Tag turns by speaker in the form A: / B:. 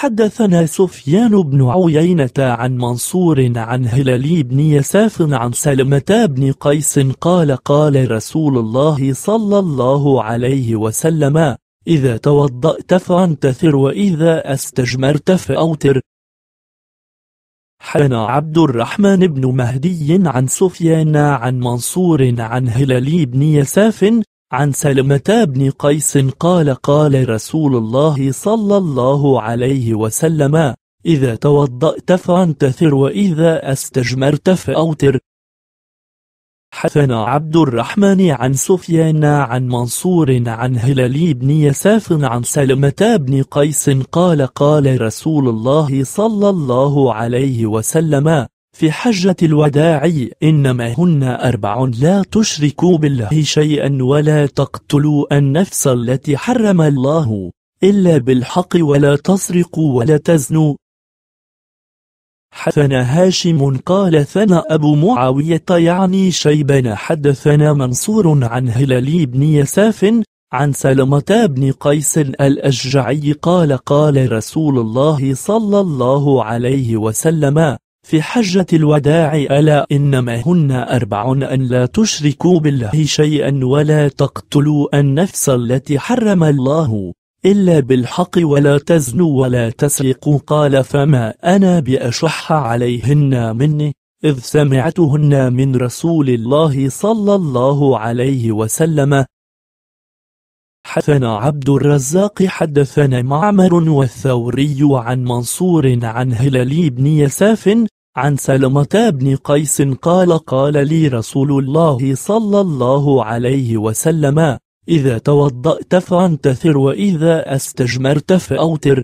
A: حدثنا سفيان بن عيينة عن منصور عن هلال بن يساف عن سلمة بن قيس قال قال رسول الله صلى الله عليه وسلم إذا توضأت فانتثر وإذا استجمرت فأوتر حدثنا عبد الرحمن بن مهدي عن سفيان عن منصور عن هلال بن يساف عن سلمة بن قيس قال قال رسول الله صلى الله عليه وسلم إذا توضأت فانتثر وإذا استجمرت فأوتر حثنا عبد الرحمن عن سفيان عن منصور عن هلال بن يساف عن سلمة بن قيس قال قال رسول الله صلى الله عليه وسلم في حجة الوداع إنما هن أربع لا تشركوا بالله شيئا ولا تقتلوا النفس التي حرم الله إلا بالحق ولا تسرقوا ولا تزنوا حدثنا هاشم قال ثنى أبو معاوية يعني شيبنا حدثنا منصور عن هلال بن يساف عن سلمة بن قيس الأشجعي قال قال رسول الله صلى الله عليه وسلم في حجة الوداع ألا إنما هن أربع أن لا تشركوا بالله شيئا ولا تقتلوا النفس التي حرم الله إلا بالحق ولا تزنوا ولا تسرقوا قال فما أنا بأشح عليهن مني إذ سمعتهن من رسول الله صلى الله عليه وسلم حدثنا عبد الرزاق حدثنا معمر والثوري عن منصور عن هلال بن يساف عن سلمة بن قيس قال قال لي رسول الله صلى الله عليه وسلم إذا توضأت فانتثر وإذا استجمرت فأوتر